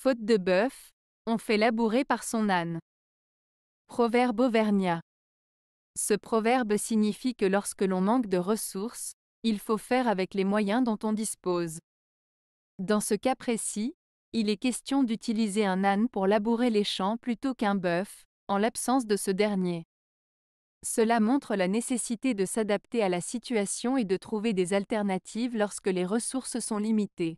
Faute de bœuf, on fait labourer par son âne. Proverbe auvergnat. Ce proverbe signifie que lorsque l'on manque de ressources, il faut faire avec les moyens dont on dispose. Dans ce cas précis, il est question d'utiliser un âne pour labourer les champs plutôt qu'un bœuf, en l'absence de ce dernier. Cela montre la nécessité de s'adapter à la situation et de trouver des alternatives lorsque les ressources sont limitées.